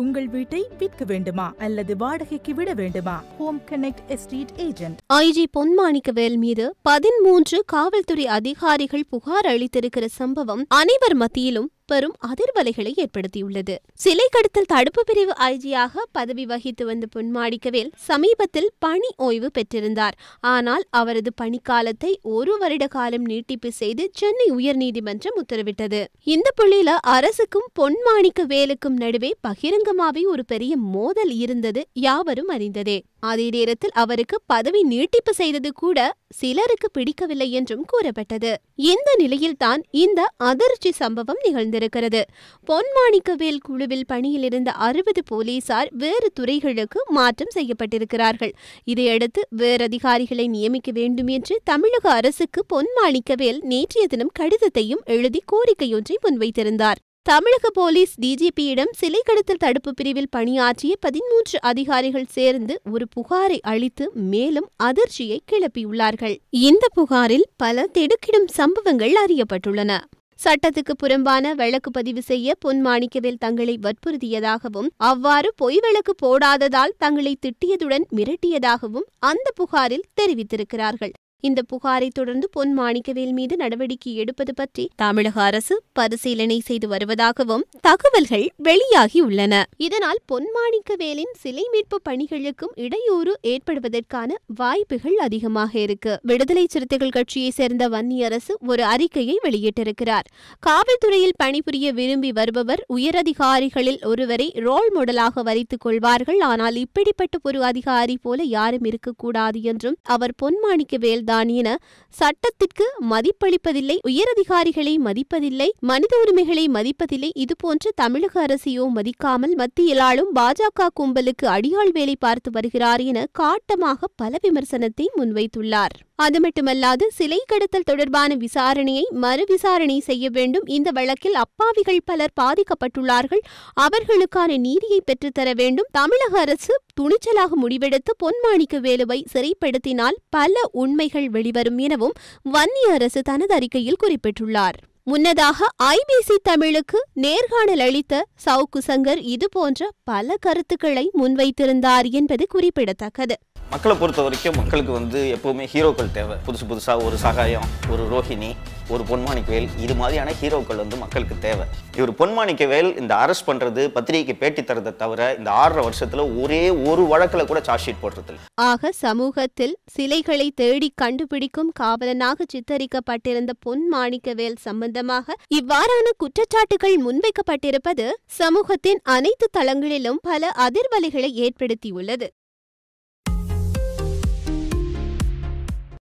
உங்கள் வீட்டை விற்க வேண்டுமா அல்லது வாடகைக்கு விட வேண்டுமா home connect estate agent IG Ponmanickavel மீது பதிமூன்று காவல்துறை அதிகாரிகள் புகார் அளித்திருக்கிற சம்பவம் அனைவர் மத்தியிலும் பெரும் அதிர்வலைகளை ஏற்படுத்தியுள்ளது சிலை கடத்தல் தடுப்பு பிரிவு ஐஜியாக பதவி வகித்து வந்த பொன்மாடிக்கவேல் சமீபத்தில் பணி ஓய்வு பெற்றிருந்தார் ஆனால் அவரது பணிக்காலத்தை ஒரு வருட காலம் நீட்டிப்பு செய்து சென்னை உயர்நீதிமன்றம் உத்தரவிட்டது இந்த புள்ளியில அரசுக்கும் பொன்மாணிக்க வேலுக்கும் நடுவே பகிரங்கமாவே ஒரு பெரிய மோதல் இருந்தது யாவரும் அறிந்ததே அதே நேரத்தில் அவருக்கு பதவி நீட்டிப்பு செய்தது கூட சிலருக்கு பிடிக்கவில்லை என்றும் கூறப்பட்டது இந்த நிலையில்தான் இந்த அதிர்ச்சி சம்பவம் நிகழ்ந்தது இருக்கிறது பொன்மாணிக்கவேல் குழுவில் பணியில் இருந்த அறுபது போலீசார் வேறு துறைகளுக்கு மாற்றம் செய்யப்பட்டிருக்கிறார்கள் இதையடுத்து வேறு அதிகாரிகளை நியமிக்க வேண்டும் என்று தமிழக அரசுக்கு பொன்மாணிக்கவேல் நேற்றைய தினம் கடிதத்தையும் எழுதி கோரிக்கையொன்றை முன்வைத்திருந்தார் தமிழக போலீஸ் டிஜிபியிடம் சிலை கடத்தல் தடுப்பு பிரிவில் பணியாற்றிய பதிமூன்று அதிகாரிகள் சேர்ந்து ஒரு புகாரை அளித்து மேலும் அதிர்ச்சியை கிளப்பியுள்ளார்கள் இந்த புகாரில் பல திடுக்கிடும் சம்பவங்கள் அறியப்பட்டுள்ளன சட்டத்துக்கு புறம்பான வழக்கு பதிவு செய்ய பொன் மாணிக்கவேல் தங்களை வற்புறுத்தியதாகவும் அவ்வாறு பொய் வழக்கு போடாததால் தங்களை திட்டியதுடன் மிரட்டியதாகவும் அந்த புகாரில் தெரிவித்திருக்கிறார்கள் இந்த புகாரை தொடர்ந்து பொன் மாணிக்கவேல் மீது நடவடிக்கை எடுப்பது பற்றி தமிழக அரசு பரிசீலனை செய்து வருவதாகவும் தகவல்கள் வெளியாகியுள்ளன இதனால் பொன் மாணிக்கவேலின் சிலை மீட்பு பணிகளுக்கும் இடையூறு ஏற்படுவதற்கான வாய்ப்புகள் அதிகமாக இருக்கு விடுதலை சிறுத்தைகள் கட்சியை சேர்ந்த வன்னியரசு ஒரு அறிக்கையை வெளியிட்டிருக்கிறார் காவல்துறையில் பணிபுரிய விரும்பி வருபவர் உயரதிகாரிகளில் ஒருவரை ரோல் மாடலாக வரித்துக் கொள்வார்கள் ஆனால் இப்படிப்பட்ட ஒரு அதிகாரி போல யாரும் இருக்கக்கூடாது என்றும் அவர் பொன்மாணிக்கவேல் தான் என சட்டத்திற்கு மதிப்பளிப்பதில்லை உயரதிகாரிகளை மதிப்பதில்லை மனித உரிமைகளை மதிப்பதில்லை இதுபோன்று தமிழக அரசையோ மதிக்காமல் மத்தியில் ஆளும் பாஜக கும்பலுக்கு அடியாள் வேலை பார்த்து வருகிறார் என காட்டமாக பல விமர்சனத்தை முன்வைத்துள்ளார் அது மட்டுமல்லாது சிலை கடத்தல் தொடர்பான விசாரணையை மறு விசாரணை செய்ய வேண்டும் இந்த வழக்கில் அப்பாவிகள் பலர் பாதிக்கப்பட்டுள்ளார்கள் அவர்களுக்கான நீதியை பெற்றுத்தர வேண்டும் தமிழக அரசு துணிச்சலாக முடிவெடுத்து பொன்மாணிக்க வேலுவை சிறைப்படுத்தினால் பல உண்மைகள் முடிவுகள் வெளிவரும் எனவும் வன்னிய அரசு தனது அறிக்கையில் குறிப்பிட்டுள்ளார் முன்னதாக ஐபிசி தமிழுக்கு நேர்காணல் அளித்த சவுக்குசங்கர் இதுபோன்ற பல கருத்துக்களை முன்வைத்திருந்தார் என்பது குறிப்பிடத்தக்கது மக்களை பொறுத்த வரைக்கும் மக்களுக்கு வந்து எப்போவுமே ஹீரோக்கள் தேவை புதுசு புதுசாக ஒரு சகாயம் ஒரு ரோஹிணி ஒரு பொன்மாணிக்கவேல் இது மாதிரியான ஹீரோக்கள் வந்து மக்களுக்கு தேவை இவர் பொன்மாணிக்கவேல் இந்த அரெஸ்ட் பண்ணுறது பத்திரிகைக்கு பேட்டி தரதை தவிர இந்த ஆறரை வருஷத்தில் ஒரே ஒரு வழக்கில் கூட சார்ஜ் ஷீட் போடுறது ஆக சமூகத்தில் சிலைகளை தேடி கண்டுபிடிக்கும் காவலனாக சித்தரிக்கப்பட்டிருந்த பொன்மாணிக்கவேல் சம்பந்தமாக இவ்வாறான குற்றச்சாட்டுகள் முன்வைக்கப்பட்டிருப்பது சமூகத்தின் அனைத்து தளங்களிலும் பல அதிர்வலைகளை ஏற்படுத்தியுள்ளது